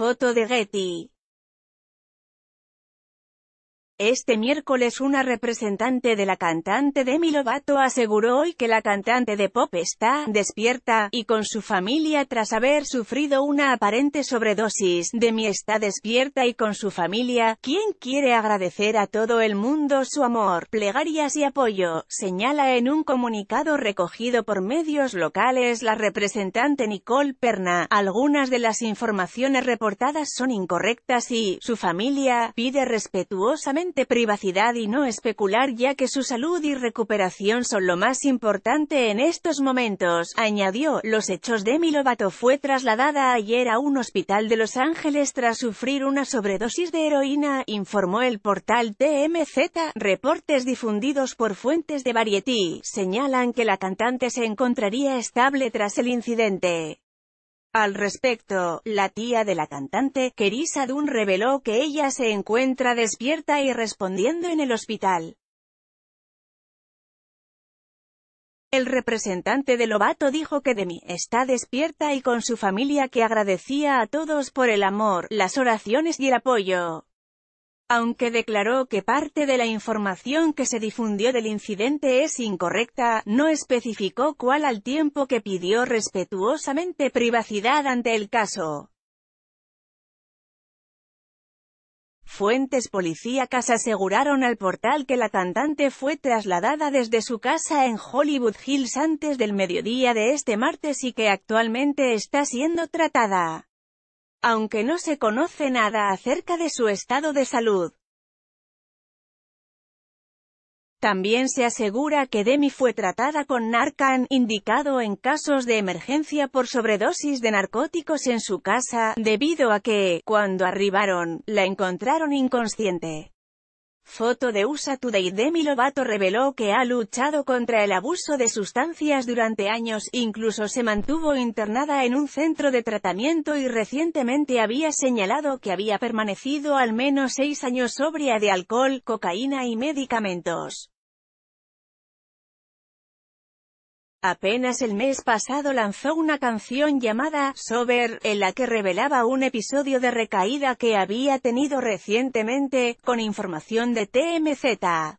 foto de Getty. Este miércoles una representante de la cantante Demi Lovato aseguró hoy que la cantante de pop está «despierta» y con su familia tras haber sufrido una aparente sobredosis. Demi está despierta y con su familia, quien quiere agradecer a todo el mundo su amor, plegarias y apoyo, señala en un comunicado recogido por medios locales la representante Nicole Perna. Algunas de las informaciones reportadas son incorrectas y, su familia, pide respetuosamente privacidad y no especular ya que su salud y recuperación son lo más importante en estos momentos, añadió. Los hechos de Milovato fue trasladada ayer a un hospital de Los Ángeles tras sufrir una sobredosis de heroína, informó el portal TMZ. Reportes difundidos por fuentes de Variety señalan que la cantante se encontraría estable tras el incidente. Al respecto, la tía de la cantante, Kerisa Dunn reveló que ella se encuentra despierta y respondiendo en el hospital. El representante de Lobato dijo que Demi está despierta y con su familia que agradecía a todos por el amor, las oraciones y el apoyo. Aunque declaró que parte de la información que se difundió del incidente es incorrecta, no especificó cuál al tiempo que pidió respetuosamente privacidad ante el caso. Fuentes policíacas aseguraron al portal que la cantante fue trasladada desde su casa en Hollywood Hills antes del mediodía de este martes y que actualmente está siendo tratada aunque no se conoce nada acerca de su estado de salud. También se asegura que Demi fue tratada con Narcan, indicado en casos de emergencia por sobredosis de narcóticos en su casa, debido a que, cuando arribaron, la encontraron inconsciente. Foto de USA Today Demi Lovato reveló que ha luchado contra el abuso de sustancias durante años, incluso se mantuvo internada en un centro de tratamiento y recientemente había señalado que había permanecido al menos seis años sobria de alcohol, cocaína y medicamentos. Apenas el mes pasado lanzó una canción llamada «Sober», en la que revelaba un episodio de recaída que había tenido recientemente, con información de TMZ.